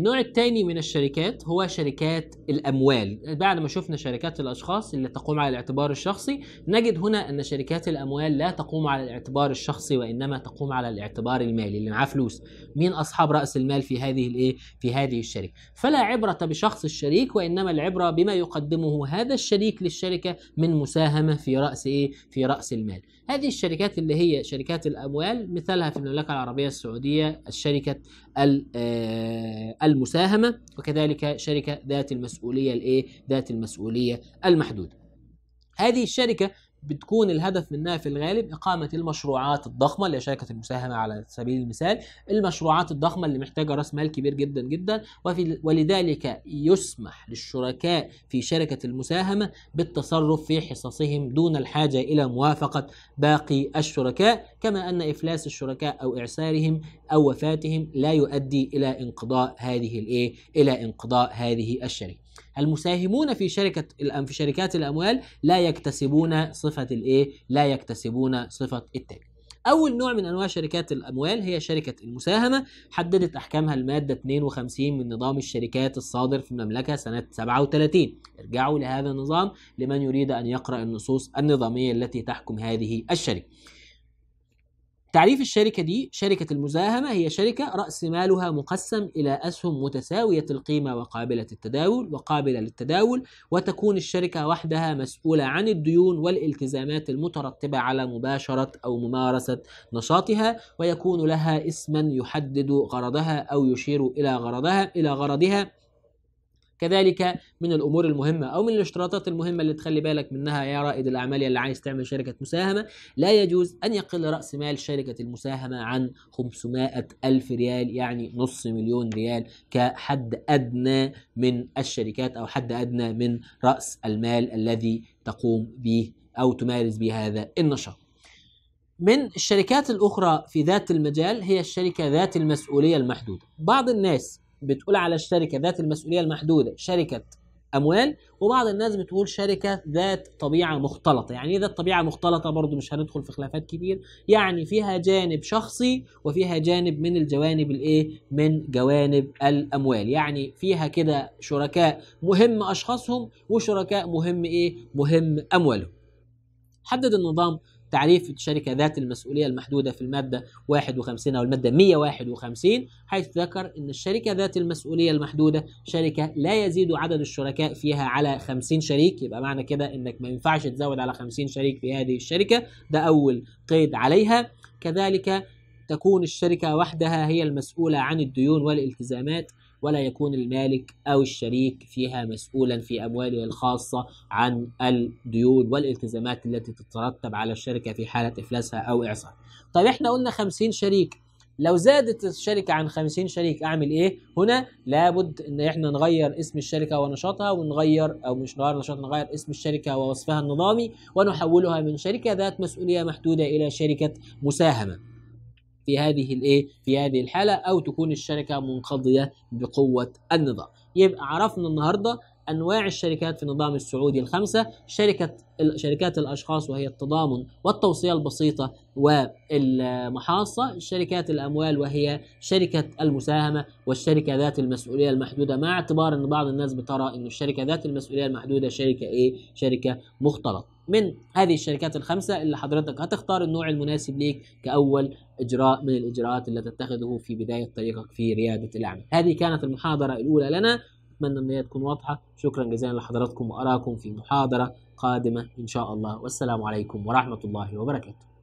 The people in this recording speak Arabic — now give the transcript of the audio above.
النوع الثاني من الشركات هو شركات الاموال بعد ما شفنا شركات الاشخاص اللي تقوم على الاعتبار الشخصي نجد هنا ان شركات الاموال لا تقوم على الاعتبار الشخصي وانما تقوم على الاعتبار المالي اللي معاه فلوس مين اصحاب راس المال في هذه الايه في هذه الشركه فلا عبره بشخص الشريك وانما العبره بما يقدمه هذا الشريك للشركه من مساهمه في راس ايه في راس المال هذه الشركات اللي هي شركات الاموال مثالها في المملكه العربيه السعوديه الشركه آه، المساهمة وكذلك شركة ذات المسؤولية الإيه؟ ذات المسؤولية المحدودة هذه الشركة بتكون الهدف منها في الغالب إقامة المشروعات الضخمة اللي هي شركة المساهمة على سبيل المثال المشروعات الضخمة اللي محتاجة رأس مال كبير جدا جدا وفي ولذلك يسمح للشركاء في شركة المساهمة بالتصرف في حصصهم دون الحاجة إلى موافقة باقي الشركاء كما أن إفلاس الشركاء أو إعسارهم أو وفاتهم لا يؤدي إلى انقضاء هذه الإيه إلى انقضاء هذه الشركة المساهمون في شركة في شركات الأموال لا يكتسبون صفة الإيه؟ لا يكتسبون صفة التاج. أول نوع من أنواع شركات الأموال هي شركة المساهمة حددت أحكامها المادة 52 من نظام الشركات الصادر في المملكة سنة 37 ارجعوا لهذا النظام لمن يريد أن يقرأ النصوص النظامية التي تحكم هذه الشركة تعريف الشركة دي شركة المزاهمة هي شركة رأس مالها مقسم إلى أسهم متساوية القيمة وقابلة التداول وقابلة للتداول وتكون الشركة وحدها مسؤولة عن الديون والالتزامات المترتبة على مباشرة أو ممارسة نشاطها ويكون لها اسما يحدد غرضها أو يشير إلى غرضها إلى غرضها كذلك من الامور المهمه او من الاشتراطات المهمه اللي تخلي بالك منها يا رائد الاعمال اللي عايز تعمل شركه مساهمه لا يجوز ان يقل راس مال شركه المساهمه عن 500 الف ريال يعني نص مليون ريال كحد ادنى من الشركات او حد ادنى من راس المال الذي تقوم به او تمارس به هذا النشاط من الشركات الأخرى في ذات المجال هي الشركة ذات المسؤولية المحدودة بعض الناس بتقول على الشركه ذات المسؤوليه المحدوده شركه اموال وبعض الناس بتقول شركه ذات طبيعه مختلطه يعني ايه ذات طبيعه مختلطه برضو مش هندخل في خلافات كتير يعني فيها جانب شخصي وفيها جانب من الجوانب الايه من جوانب الاموال يعني فيها كده شركاء مهم اشخاصهم وشركاء مهم ايه مهم اموالهم حدد النظام تعريف الشركة ذات المسؤولية المحدودة في المادة 51 أو المادة 151 حيث ذكر أن الشركة ذات المسؤولية المحدودة شركة لا يزيد عدد الشركاء فيها على 50 شريك يبقى معنى كده أنك ما ينفعش تزود على 50 شريك في هذه الشركة ده أول قيد عليها كذلك تكون الشركة وحدها هي المسؤولة عن الديون والالتزامات ولا يكون المالك أو الشريك فيها مسؤولا في أمواله الخاصة عن الديون والالتزامات التي تترتب على الشركة في حالة إفلاسها أو إعصارها طيب إحنا قلنا 50 شريك لو زادت الشركة عن 50 شريك أعمل إيه؟ هنا لابد إن إحنا نغير اسم الشركة ونشاطها ونغير أو مش نغير نشاطها نغير اسم الشركة ووصفها النظامي ونحولها من شركة ذات مسؤولية محدودة إلى شركة مساهمة. في هذه الايه في هذه الحاله او تكون الشركه منقضيه بقوه النظام يبقى عرفنا النهارده انواع الشركات في النظام السعودي الخمسه شركه شركات الاشخاص وهي التضامن والتوصيه البسيطه والمحاصه شركات الاموال وهي شركه المساهمه والشركه ذات المسؤوليه المحدوده مع اعتبار ان بعض الناس بترى ان الشركه ذات المسؤوليه المحدوده شركه ايه شركه مختلطه من هذه الشركات الخمسة اللي حضرتك هتختار النوع المناسب ليك كأول إجراء من الإجراءات اللي تتخذه في بداية طريقك في ريادة الأعمال هذه كانت المحاضرة الأولى لنا أتمنى أن هي تكون واضحة شكرا جزيلا لحضراتكم وأراكم في محاضرة قادمة إن شاء الله والسلام عليكم ورحمة الله وبركاته